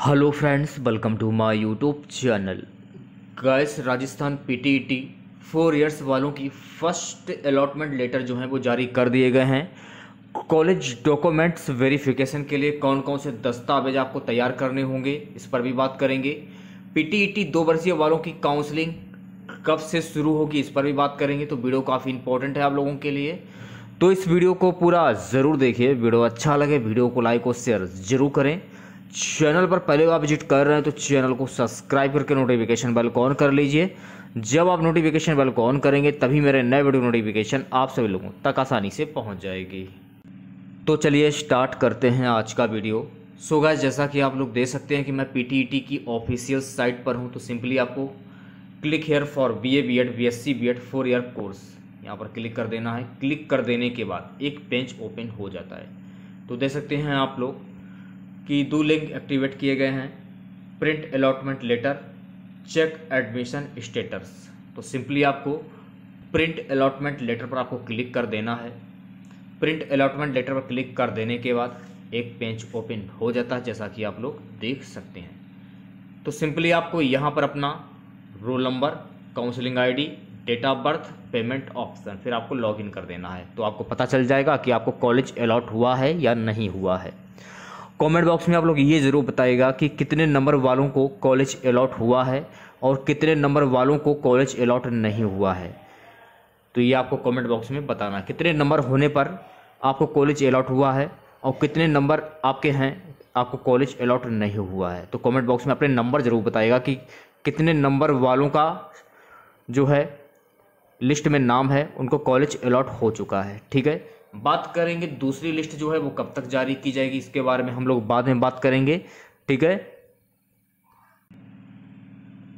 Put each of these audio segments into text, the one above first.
hello friends welcome to my YouTube channel guys Rajasthan PTET four years वालों की first allotment letter जो है वो जारी कर दिए गए हैं कॉलेज डॉक्यूमेंट्स वेरिफिकेशन के लिए कौन कौन से दस्तावेज आपको तैयार करने होंगे इस पर भी बात करेंगे पीटीईटी e दो वर्षीय वालों की काउंसलिंग कब से शुरू होगी इस पर भी बात करेंगे तो वीडियो काफ़ी इंपॉर्टेंट है आप लोगों के लिए तो इस वीडियो को पूरा ज़रूर देखिए वीडियो अच्छा लगे वीडियो को लाइक और शेयर ज़रूर करें चैनल पर पहले तो आप विजिट कर रहे हैं तो चैनल को सब्सक्राइब करके नोटिफिकेशन बेल को ऑन कर लीजिए जब आप नोटिफिकेशन बेल को ऑन करेंगे तभी मेरे नए वीडियो नोटिफिकेशन आप सभी लोगों तक आसानी से पहुंच जाएगी तो चलिए स्टार्ट करते हैं आज का वीडियो सो गाय जैसा कि आप लोग देख सकते हैं कि मैं पी e की ऑफिशियल साइट पर हूँ तो सिंपली आपको click here for B A B Ed B S C B Ed four year course यहाँ पर क्लिक कर देना है क्लिक कर देने के बाद एक पेंच ओपन हो जाता है तो देख सकते हैं आप लोग कि दो लिंक एक्टिवेट किए गए हैं print allotment letter check admission status तो सिंपली आपको प्रिंट अलॉटमेंट लेटर पर आपको क्लिक कर देना है प्रिंट अलॉटमेंट लेटर पर क्लिक कर देने के बाद एक पेज ओपन हो जाता है जैसा कि आप लोग देख सकते हैं तो सिंपली आपको यहाँ पर अपना roll number counselling ID date of birth payment option फिर आपको लॉगिन कर देना है तो आपको पता चल जाएगा कि आपको कॉलेज अलॉट हुआ है या नहीं हुआ है कमेंट बॉक्स में आप लोग ये ज़रूर बताएगा कि कितने नंबर वालों को कॉलेज अलाट हुआ है और कितने नंबर वालों को कॉलेज अलाट नहीं हुआ है तो ये आपको कमेंट बॉक्स में बताना कितने नंबर होने पर आपको कॉलेज अलाट हुआ है और कितने नंबर आपके हैं आपको कॉलेज अलाट नहीं हुआ है तो कमेंट बॉक्स में अपने नंबर ज़रूर बताएगा कि कितने नंबर वालों का जो है लिस्ट में नाम है उनको कॉलेज अलाट हो चुका है ठीक है बात करेंगे दूसरी लिस्ट जो है वो कब तक जारी की जाएगी इसके बारे में हम लोग बाद में बात करेंगे ठीक है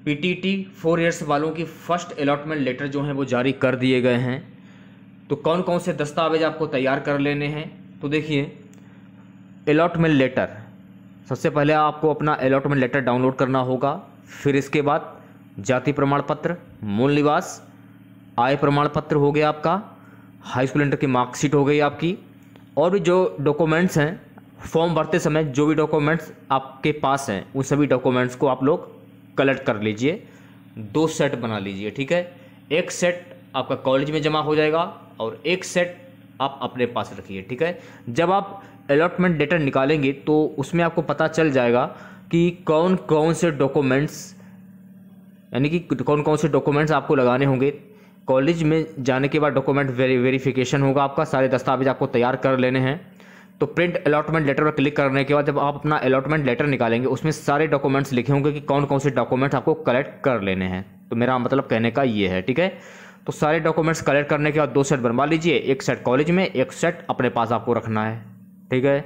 पीटीटी फोर ईयर्स वालों की फर्स्ट अलॉटमेंट लेटर जो है वो जारी कर दिए गए हैं तो कौन कौन से दस्तावेज आपको तैयार कर लेने हैं तो देखिए अलॉटमेंट लेटर सबसे पहले आपको अपना अलॉटमेंट लेटर डाउनलोड करना होगा फिर इसके बाद जाति प्रमाण पत्र मूल निवास आय प्रमाण पत्र हो गया आपका हाई स्कूल इंटर की मार्कशीट हो गई आपकी और भी जो डॉक्यूमेंट्स हैं फॉर्म भरते समय जो भी डॉक्यूमेंट्स आपके पास हैं उन सभी डॉक्यूमेंट्स को आप लोग कलेक्ट कर लीजिए दो सेट बना लीजिए ठीक है एक सेट आपका कॉलेज में जमा हो जाएगा और एक सेट आप अपने पास रखिए ठीक है जब आप अलॉटमेंट डेटा निकालेंगे तो उसमें आपको पता चल जाएगा कि कौन कौन से डॉक्यूमेंट्स यानी कि कौन कौन से डॉक्यूमेंट्स आपको लगाने होंगे कॉलेज में जाने के बाद डॉक्यूमेंट वेरी वेरीफिकेशन होगा आपका सारे दस्तावेज आपको तैयार कर लेने हैं तो प्रिंट अलॉटमेंट लेटर पर क्लिक करने के बाद जब आप अपना अलॉटमेंट लेटर निकालेंगे उसमें सारे डॉक्यूमेंट्स लिखे होंगे कि कौन कौन से डॉक्यूमेंट्स आपको कलेक्ट कर लेने हैं तो मेरा मतलब कहने का ये है ठीक है तो सारे डॉक्यूमेंट्स कलेक्ट करने के बाद दो सेट बनवा लीजिए एक सेट कॉलेज में एक सेट अपने पास आपको रखना है ठीक है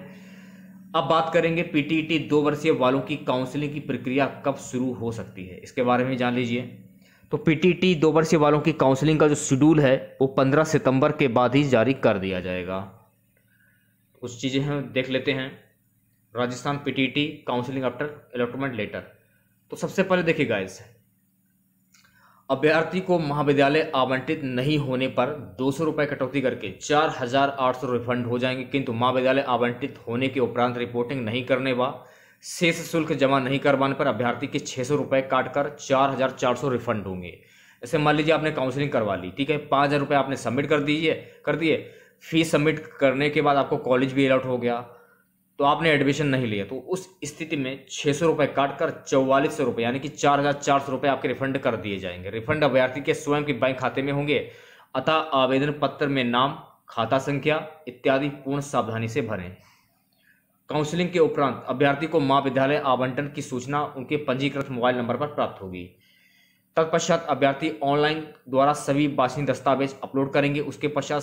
अब बात करेंगे पीटीईटी e दो वर्षीय वालों की काउंसलिंग की प्रक्रिया कब शुरू हो सकती है इसके बारे में जान लीजिए तो पीटीटी दो वर्षीय वालों की काउंसलिंग का जो शेड्यूल है वो पंद्रह सितंबर के बाद ही जारी कर दिया जाएगा कुछ चीज़ें हैं देख लेते हैं Rajasthan PTET counselling after allotment letter तो सबसे पहले देखिए गाइस अभ्यर्थी को महाविद्यालय आवंटित नहीं होने पर दो सौ रुपये कटौती करके चार हजार आठ सौ रिफंड हो जाएंगे किंतु महाविद्यालय आवंटित होने के उपरांत रिपोर्टिंग नहीं करने वा शेष शुल्क जमा नहीं करवाने पर अभ्यर्थी के छः सौ रुपये काट कर चार हजार चार सौ रिफंड होंगे ऐसे मान लीजिए आपने काउंसलिंग करवा ली ठीक है पाँच हज़ार रुपये आपने सबमिट कर दीजिए कर दिए फीस सबमिट करने के बाद आपको कॉलेज भी अलाउट हो गया तो आपने एडमिशन नहीं लिया तो उस स्थिति में छः सौ रुपये काट कर चौवालीस सौ रुपये यानी कि चार हज़ार चार सौ रुपये आपके रिफंड कर दिए जाएंगे रिफंड अभ्यर्थी के स्वयं के बैंक खाते में होंगे अतः आवेदन पत्र में नाम खाता संख्या इत्यादि पूर्ण सावधानी से भरें काउंसलिंग के उपरांत अभ्यर्थी को महाविद्यालय आवंटन की सूचना उनके पंजीकृत मोबाइल नंबर पर प्राप्त होगी तत्पश्चात अभ्यर्थी ऑनलाइन द्वारा सभी बासनी दस्तावेज अपलोड करेंगे उसके पश्चात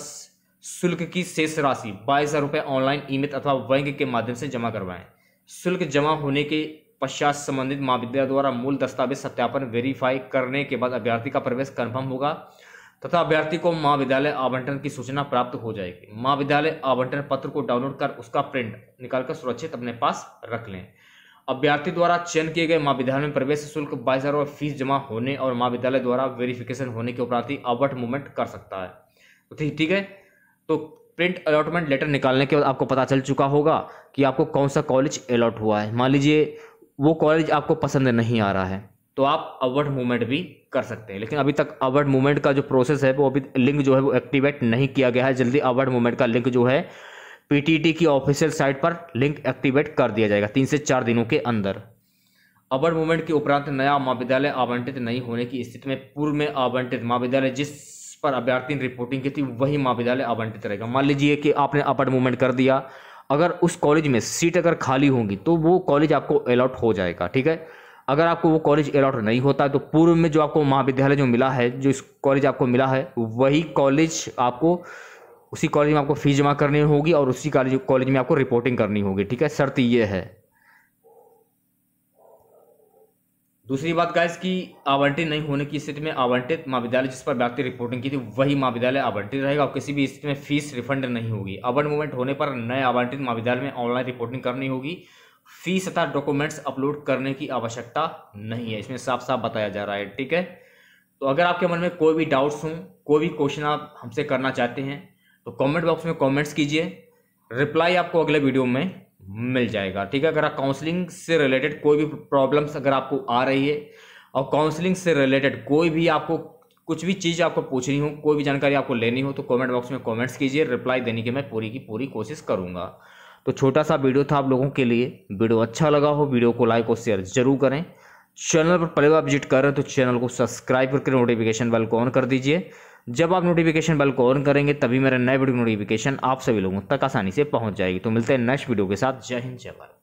शुल्क की शेष राशि बाईस हज़ार रुपये ऑनलाइन ईमित अथवा बैंक के माध्यम से जमा करवाएं शुल्क जमा होने के पश्चात संबंधित महाविद्यालय द्वारा मूल दस्तावेज सत्यापन वेरीफाई करने के बाद अभ्यर्थी का प्रवेश कन्फर्म होगा तथा अभ्यर्थी को महाविद्यालय आवंटन की सूचना प्राप्त हो जाएगी महाविद्यालय आवंटन पत्र को डाउनलोड कर उसका प्रिंट निकालकर सुरक्षित अपने पास रख लें अभ्यर्थी द्वारा चयन किए गए महाविद्यालय में प्रवेश शुल्क बाईस हजार फीस जमा होने और महाविद्यालय द्वारा वेरिफिकेशन होने के उपरांत ही अवर्ट मूवमेंट कर सकता है तो ठीक ठीक है तो प्रिंट अलॉटमेंट लेटर निकालने के बाद आपको पता चल चुका होगा कि आपको कौन सा कॉलेज अलॉट हुआ है मान लीजिए वो कॉलेज आपको पसंद नहीं आ रहा है तो आप अवर्ड मूवमेंट भी कर सकते हैं लेकिन अभी तक अवर्ड मूवमेंट का जो प्रोसेस है वो अभी लिंक जो है वो एक्टिवेट नहीं किया गया है जल्दी अवर्ड मूवमेंट का लिंक जो है पीटीटी की ऑफिशियल साइट पर लिंक एक्टिवेट कर दिया जाएगा तीन से चार दिनों के अंदर अवर्ड मूवमेंट के उपरांत नया महाविद्यालय आवंटित नहीं होने की स्थिति में पूर्व में आवंटित महाविद्यालय जिस पर अभ्यर्थी ने रिपोर्टिंग की थी वही महाविद्यालय आवंटित रहेगा मान लीजिए कि आपने अपर्ड मूवमेंट कर दिया अगर उस कॉलेज में सीट अगर खाली होंगी तो वो कॉलेज आपको अलॉट हो जाएगा ठीक है अगर आपको वो कॉलेज अलॉट नहीं होता तो पूर्व में जो आपको महाविद्यालय जो मिला है जो कॉलेज आपको मिला है वही कॉलेज आपको उसी कॉलेज में आपको फ़ीस जमा करनी होगी और उसी कॉलेज कॉलेज में आपको रिपोर्टिंग करनी होगी ठीक है शर्त ये है दूसरी बात गाइस कि आवंटित नहीं होने की स्थिति में आवंटित महाविद्यालय जिस पर व्यक्ति रिपोर्टिंग की थी वही महाविद्यालय आवंटित रहेगा और किसी भी स्थिति में फीस रिफंड नहीं होगी अवर्ड मूवमेंट होने पर नए आवंटित महाविद्यालय में ऑनलाइन रिपोर्टिंग करनी होगी फीस तथा डॉक्यूमेंट्स अपलोड करने की आवश्यकता नहीं है इसमें साफ साफ बताया जा रहा है ठीक है तो अगर आपके मन में कोई भी डाउट्स हों कोई भी क्वेश्चन आप हमसे करना चाहते हैं तो कमेंट बॉक्स में कमेंट्स कीजिए रिप्लाई आपको अगले वीडियो में मिल जाएगा ठीक है अगर आप काउंसलिंग से रिलेटेड कोई भी प्रॉब्लम्स अगर आपको आ रही है और काउंसलिंग से रिलेटेड कोई भी आपको कुछ भी चीज़ आपको पूछनी हो कोई भी जानकारी आपको लेनी हो तो कमेंट बॉक्स में कमेंट्स कीजिए रिप्लाई देने की मैं पूरी की पूरी कोशिश करूँगा तो छोटा सा वीडियो था आप लोगों के लिए वीडियो अच्छा लगा हो वीडियो को लाइक और शेयर जरूर करें चैनल पर पहले बार विजिट कर रहे हैं तो चैनल को सब्सक्राइब करके नोटिफिकेशन बेल को ऑन कर दीजिए जब आप नोटिफिकेशन बेल को ऑन करेंगे तभी मेरे नए वीडियो नोटिफिकेशन आप सभी लोगों तक आसानी से पहुंच जाएगी तो मिलते हैं नेक्स्ट वीडियो के साथ जय हिंद जय भारत